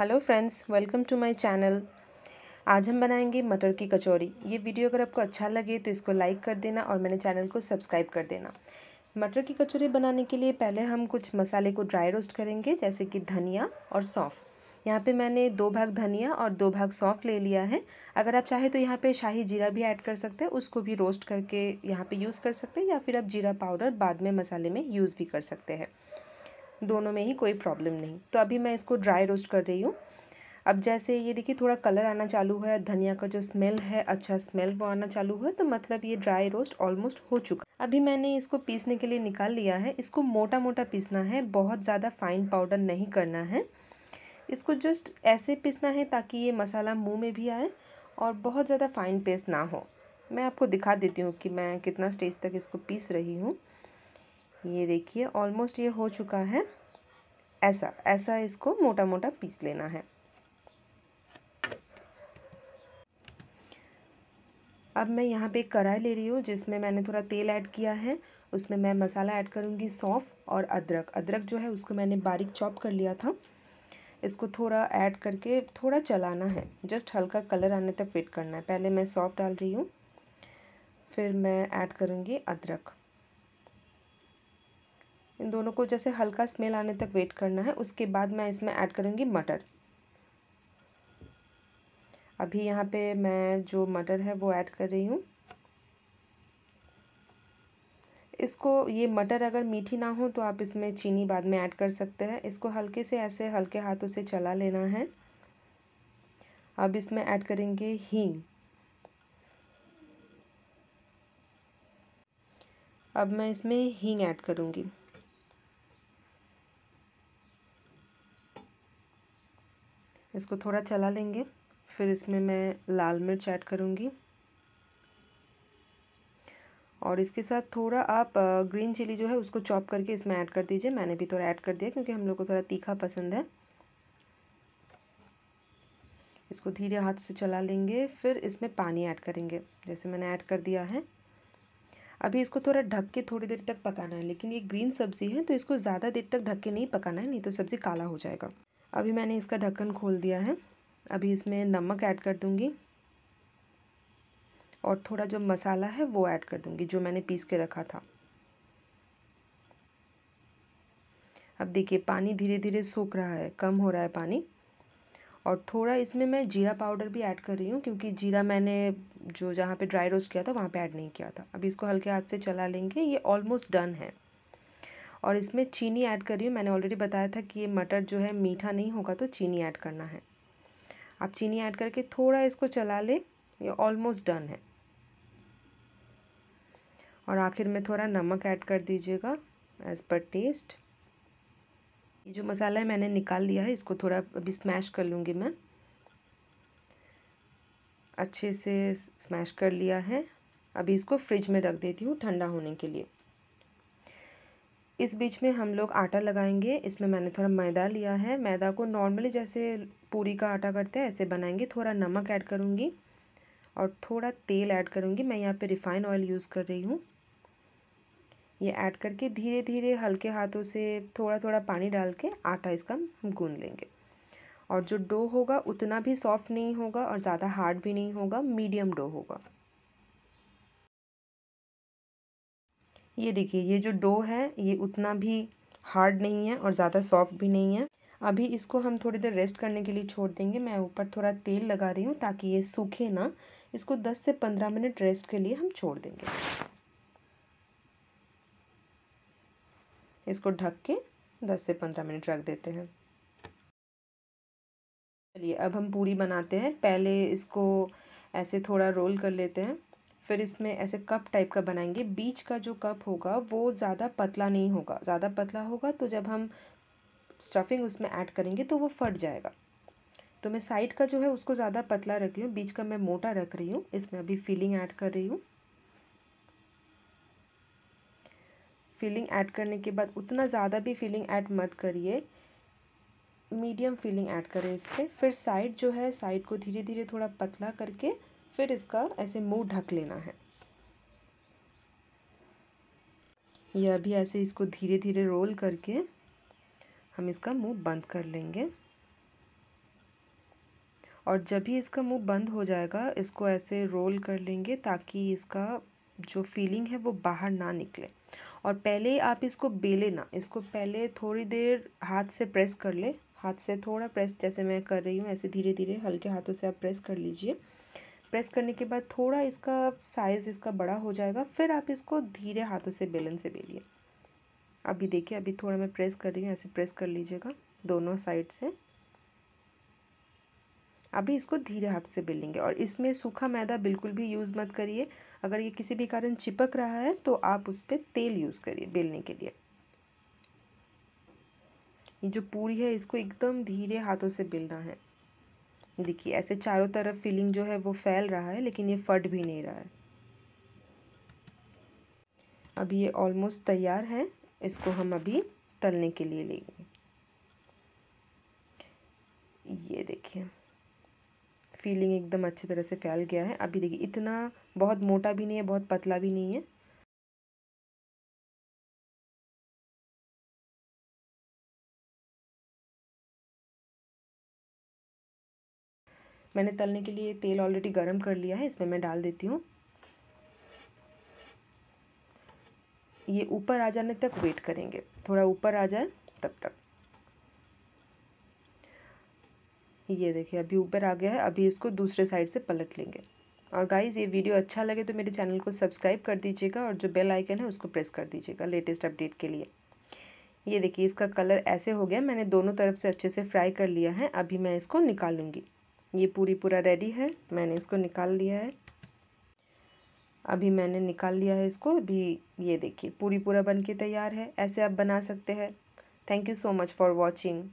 hello friends welcome to my channel आज हम बनाएंगे मटर की कचौरी ये वीडियो अगर आपको अच्छा लगे तो इसको लाइक कर देना और मेरे चैनल को सब्सक्राइब कर देना मटर की कचौरी बनाने के लिए पहले हम कुछ मसाले को ड्राई रोस्ट करेंगे जैसे कि धनिया और सौंफ यहाँ पे मैंने दो भाग धनिया और दो भाग सौंफ ले लिया है अगर आप चाहें तो यहाँ पे शाही जीरा भी ऐड कर सकते हैं उसको भी रोस्ट करके यहाँ पे यूज़ कर सकते हैं या फिर आप जीरा पाउडर बाद में मसाले में यूज़ भी कर सकते हैं दोनों में ही कोई प्रॉब्लम नहीं तो अभी मैं इसको ड्राई रोस्ट कर रही हूँ अब जैसे ये देखिए थोड़ा कलर आना चालू है धनिया का जो स्मेल है अच्छा स्मेल वो आना चालू है तो मतलब ये ड्राई रोस्ट ऑलमोस्ट हो चुका अभी मैंने इसको पीसने के लिए निकाल लिया है इसको मोटा मोटा पीसना है बहुत ज़्यादा फाइन पाउडर नहीं करना है इसको जस्ट ऐसे पीसना है ताकि ये मसाला मुँह में भी आए और बहुत ज़्यादा फाइन पेस्ट ना हो मैं आपको दिखा देती हूँ कि मैं कितना स्टेज तक इसको पीस रही हूँ ये देखिए ऑलमोस्ट ये हो चुका है ऐसा ऐसा इसको मोटा मोटा पीस लेना है अब मैं यहाँ पे कढ़ाई ले रही हूँ जिसमें मैंने थोड़ा तेल ऐड किया है उसमें मैं मसाला ऐड करूँगी सौंफ और अदरक अदरक जो है उसको मैंने बारीक चॉप कर लिया था इसको थोड़ा ऐड करके थोड़ा चलाना है जस्ट हल्का कलर आने तक वेट करना है पहले मैं सौंफ डाल रही हूँ फिर मैं ऐड करूँगी अदरक इन दोनों को जैसे हल्का स्मेल आने तक वेट करना है उसके बाद मैं इसमें ऐड करूँगी मटर अभी यहाँ पे मैं जो मटर है वो ऐड कर रही हूँ इसको ये मटर अगर मीठी ना हो तो आप इसमें चीनी बाद में ऐड कर सकते हैं इसको हल्के से ऐसे हल्के हाथों से चला लेना है अब इसमें ऐड करेंगे हींग अब मैं इसमें हींग ऐड करूँगी इसको थोड़ा चला लेंगे फिर इसमें मैं लाल मिर्च ऐड करूँगी और इसके साथ थोड़ा आप ग्रीन चिली जो है उसको चॉप करके इसमें ऐड कर दीजिए मैंने भी थोड़ा ऐड कर दिया क्योंकि हम लोग को थोड़ा तीखा पसंद है इसको धीरे हाथ से चला लेंगे फिर इसमें पानी ऐड करेंगे जैसे मैंने ऐड कर दिया है अभी इसको थोड़ा ढक के थोड़ी देर तक पकाना है लेकिन ये ग्रीन सब्ज़ी है तो इसको ज़्यादा देर तक ढक के नहीं पकाना है नहीं तो सब्ज़ी काला हो जाएगा अभी मैंने इसका ढक्कन खोल दिया है अभी इसमें नमक ऐड कर दूँगी और थोड़ा जो मसाला है वो ऐड कर दूँगी जो मैंने पीस के रखा था अब देखिए पानी धीरे धीरे सूख रहा है कम हो रहा है पानी और थोड़ा इसमें मैं जीरा पाउडर भी ऐड कर रही हूँ क्योंकि जीरा मैंने जो जहाँ पे ड्राई रोस्ट किया था वहाँ पे ऐड नहीं किया था अब इसको हल्के हाथ से चला लेंगे ये ऑलमोस्ट डन है और इसमें चीनी ऐड कर रही हूँ मैंने ऑलरेडी बताया था कि ये मटर जो है मीठा नहीं होगा तो चीनी ऐड करना है आप चीनी ऐड करके थोड़ा इसको चला लें ये ऑलमोस्ट डन है और आखिर में थोड़ा नमक ऐड कर दीजिएगा एज़ पर टेस्ट ये जो मसाला है मैंने निकाल लिया है इसको थोड़ा अभी स्मैश कर लूँगी मैं अच्छे से स्मैश कर लिया है अभी इसको फ्रिज में रख देती हूँ ठंडा होने के लिए इस बीच में हम लोग आटा लगाएंगे इसमें मैंने थोड़ा मैदा लिया है मैदा को नॉर्मली जैसे पूरी का आटा करते हैं ऐसे बनाएंगे थोड़ा नमक ऐड करूँगी और थोड़ा तेल ऐड करूँगी मैं यहाँ पे रिफ़ाइन ऑयल यूज़ कर रही हूँ ये ऐड करके धीरे धीरे हल्के हाथों से थोड़ा थोड़ा पानी डाल के आटा इसका हम गूँध लेंगे और जो डो होगा उतना भी सॉफ्ट नहीं होगा और ज़्यादा हार्ड भी नहीं होगा मीडियम डो होगा ये देखिए ये जो डो है ये उतना भी हार्ड नहीं है और ज़्यादा सॉफ्ट भी नहीं है अभी इसको हम थोड़ी देर रेस्ट करने के लिए छोड़ देंगे मैं ऊपर थोड़ा तेल लगा रही हूँ ताकि ये सूखे ना इसको 10 से 15 मिनट रेस्ट के लिए हम छोड़ देंगे इसको ढक के 10 से 15 मिनट रख देते हैं चलिए अब हम पूरी बनाते हैं पहले इसको ऐसे थोड़ा रोल कर लेते हैं फिर इसमें ऐसे कप टाइप का बनाएंगे बीच का जो कप होगा वो ज़्यादा पतला नहीं होगा ज़्यादा पतला होगा तो जब हम स्टफिंग उसमें ऐड करेंगे तो वो फट जाएगा तो मैं साइड का जो है उसको ज़्यादा पतला रख रही हूँ बीच का मैं मोटा रख रही हूँ इसमें अभी फिलिंग ऐड कर रही हूँ फिलिंग ऐड करने के बाद उतना ज़्यादा भी फिलिंग ऐड मत करिए मीडियम फिलिंग ऐड करें इस पर फिर साइड जो है साइड को धीरे धीरे थोड़ा पतला करके फिर इसका ऐसे मुंह ढक लेना है या भी ऐसे इसको धीरे धीरे रोल करके हम इसका मुंह बंद कर लेंगे और जब भी इसका मुंह बंद हो जाएगा इसको ऐसे रोल कर लेंगे ताकि इसका जो फीलिंग है वो बाहर ना निकले और पहले आप इसको बेले ना इसको पहले थोड़ी देर हाथ से प्रेस कर ले हाथ से थोड़ा प्रेस जैसे मैं कर रही हूँ ऐसे धीरे धीरे हल्के हाथों से आप प्रेस कर लीजिए प्रेस करने के बाद थोड़ा इसका साइज़ इसका बड़ा हो जाएगा फिर आप इसको धीरे हाथों से बेलन से बेलिए अभी देखिए अभी थोड़ा मैं प्रेस कर रही हूँ ऐसे प्रेस कर लीजिएगा दोनों साइड से अभी इसको धीरे हाथ से बेलेंगे और इसमें सूखा मैदा बिल्कुल भी यूज़ मत करिए अगर ये किसी भी कारण चिपक रहा है तो आप उस पर तेल यूज़ करिए बेलने के लिए ये जो पूरी है इसको एकदम धीरे हाथों से बेलना है देखिए ऐसे चारों तरफ फीलिंग जो है वो फैल रहा है लेकिन ये फट भी नहीं रहा है अब ये ऑलमोस्ट तैयार है इसको हम अभी तलने के लिए लेंगे ये देखिए फीलिंग एकदम अच्छी तरह से फैल गया है अभी देखिए इतना बहुत मोटा भी नहीं है बहुत पतला भी नहीं है मैंने तलने के लिए तेल ऑलरेडी गर्म कर लिया है इसमें मैं डाल देती हूँ ये ऊपर आ जाने तक वेट करेंगे थोड़ा ऊपर आ जाए तब तक ये देखिए अभी ऊपर आ गया है अभी इसको दूसरे साइड से पलट लेंगे और गाइज ये वीडियो अच्छा लगे तो मेरे चैनल को सब्सक्राइब कर दीजिएगा और जो बेल आइकन है उसको प्रेस कर दीजिएगा लेटेस्ट अपडेट के लिए ये देखिए इसका कलर ऐसे हो गया मैंने दोनों तरफ से अच्छे से फ्राई कर लिया है अभी मैं इसको निकालूंगी ये पूरी पूरा रेडी है मैंने इसको निकाल लिया है अभी मैंने निकाल लिया है इसको अभी ये देखिए पूरी पूरा बन के तैयार है ऐसे आप बना सकते हैं thank you so much for watching